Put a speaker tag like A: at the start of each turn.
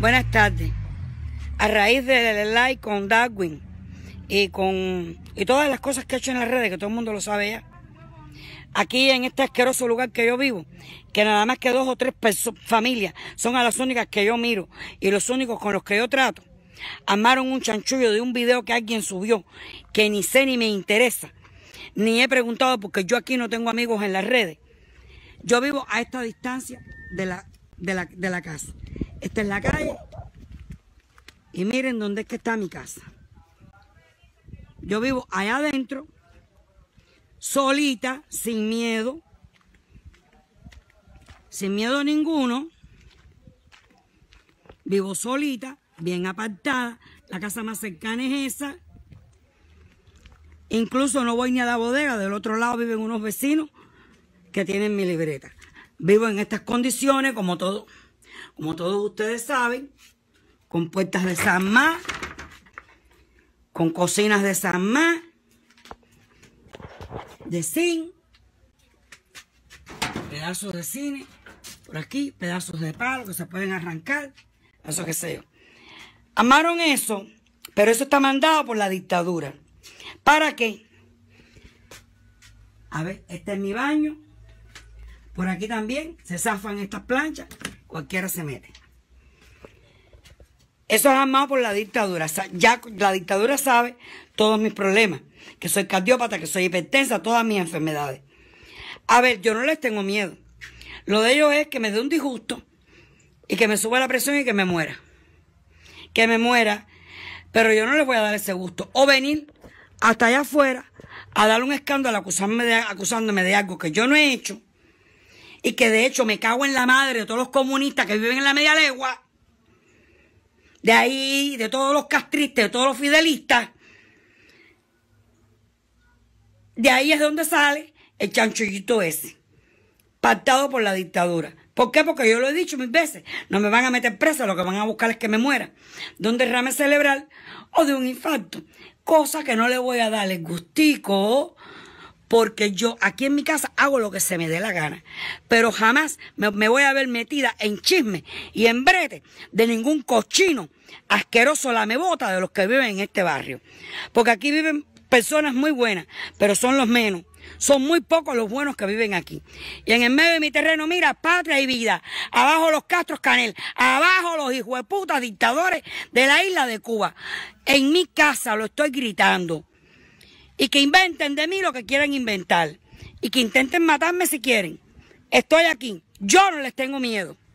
A: Buenas tardes. A raíz del like con Darwin y con y todas las cosas que he hecho en las redes, que todo el mundo lo sabe ya, aquí en este asqueroso lugar que yo vivo, que nada más que dos o tres familias son a las únicas que yo miro y los únicos con los que yo trato, armaron un chanchullo de un video que alguien subió, que ni sé ni me interesa, ni he preguntado porque yo aquí no tengo amigos en las redes. Yo vivo a esta distancia de la, de la, de la casa. Esta es la calle. Y miren dónde es que está mi casa. Yo vivo allá adentro, solita, sin miedo, sin miedo ninguno. Vivo solita, bien apartada. La casa más cercana es esa. Incluso no voy ni a la bodega. Del otro lado viven unos vecinos que tienen mi libreta. Vivo en estas condiciones como todo como todos ustedes saben, con puertas de San con cocinas de San de zinc, pedazos de cine, por aquí, pedazos de palo que se pueden arrancar, eso que sea. Amaron eso, pero eso está mandado por la dictadura. ¿Para qué? A ver, este es mi baño. Por aquí también se zafan estas planchas cualquiera se mete. Eso es armado por la dictadura. Ya la dictadura sabe todos mis problemas, que soy cardiópata, que soy hipertensa, todas mis enfermedades. A ver, yo no les tengo miedo. Lo de ellos es que me dé un disgusto y que me suba la presión y que me muera. Que me muera, pero yo no les voy a dar ese gusto. O venir hasta allá afuera a dar un escándalo acusándome de, acusándome de algo que yo no he hecho y que de hecho me cago en la madre de todos los comunistas que viven en la media legua, de ahí, de todos los castristas, de todos los fidelistas, de ahí es donde sale el chanchullito ese, pactado por la dictadura. ¿Por qué? Porque yo lo he dicho mil veces, no me van a meter presa, lo que van a buscar es que me muera, de un derrame cerebral o de un infarto, cosa que no le voy a dar el gustico porque yo aquí en mi casa hago lo que se me dé la gana, pero jamás me, voy a ver metida en chisme y en brete de ningún cochino asqueroso la mebota de los que viven en este barrio, porque aquí viven personas muy buenas, pero son los menos. Son muy pocos los buenos que viven aquí. Y en el medio de mi terreno, mira, patria y vida. Abajo los Castros Canel. Abajo los puta dictadores de la isla de Cuba. En mi casa lo estoy gritando y que inventen de mí lo que quieran inventar y que intenten matarme si quieren. Estoy aquí. Yo no les tengo miedo.